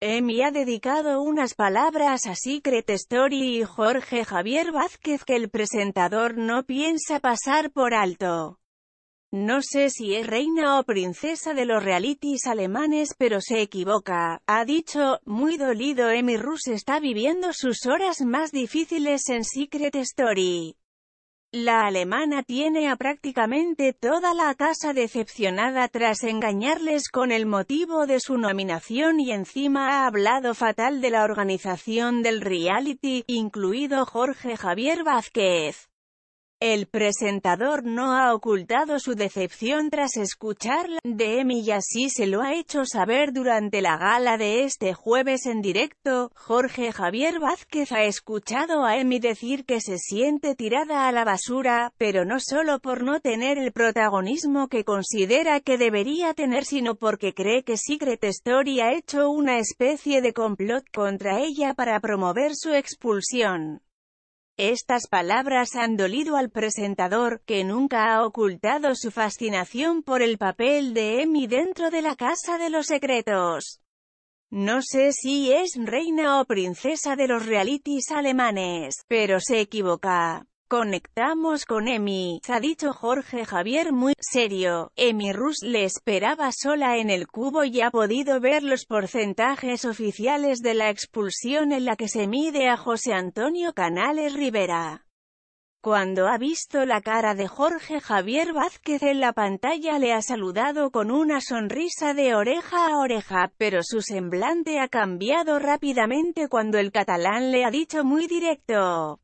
Emi eh, ha dedicado unas palabras a Secret Story y Jorge Javier Vázquez que el presentador no piensa pasar por alto. No sé si es reina o princesa de los realities alemanes pero se equivoca, ha dicho, muy dolido Emi Rus está viviendo sus horas más difíciles en Secret Story. La alemana tiene a prácticamente toda la casa decepcionada tras engañarles con el motivo de su nominación y encima ha hablado fatal de la organización del reality, incluido Jorge Javier Vázquez. El presentador no ha ocultado su decepción tras escucharla. de Emi y así se lo ha hecho saber durante la gala de este jueves en directo. Jorge Javier Vázquez ha escuchado a Emi decir que se siente tirada a la basura, pero no solo por no tener el protagonismo que considera que debería tener sino porque cree que Secret Story ha hecho una especie de complot contra ella para promover su expulsión. Estas palabras han dolido al presentador, que nunca ha ocultado su fascinación por el papel de Emmy dentro de la Casa de los Secretos. No sé si es reina o princesa de los realities alemanes, pero se equivoca. Conectamos con Emi, ha dicho Jorge Javier muy serio. Emi Rus le esperaba sola en el cubo y ha podido ver los porcentajes oficiales de la expulsión en la que se mide a José Antonio Canales Rivera. Cuando ha visto la cara de Jorge Javier Vázquez en la pantalla le ha saludado con una sonrisa de oreja a oreja, pero su semblante ha cambiado rápidamente cuando el catalán le ha dicho muy directo.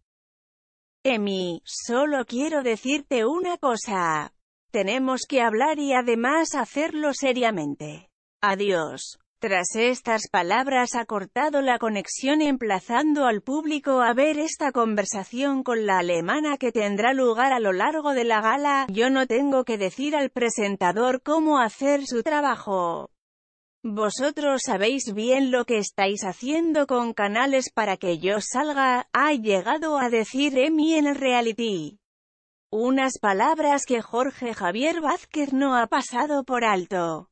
Emi, solo quiero decirte una cosa. Tenemos que hablar y además hacerlo seriamente. Adiós. Tras estas palabras ha cortado la conexión emplazando al público a ver esta conversación con la alemana que tendrá lugar a lo largo de la gala, yo no tengo que decir al presentador cómo hacer su trabajo. Vosotros sabéis bien lo que estáis haciendo con canales para que yo salga, ha llegado a decir Emi en el reality. Unas palabras que Jorge Javier Vázquez no ha pasado por alto.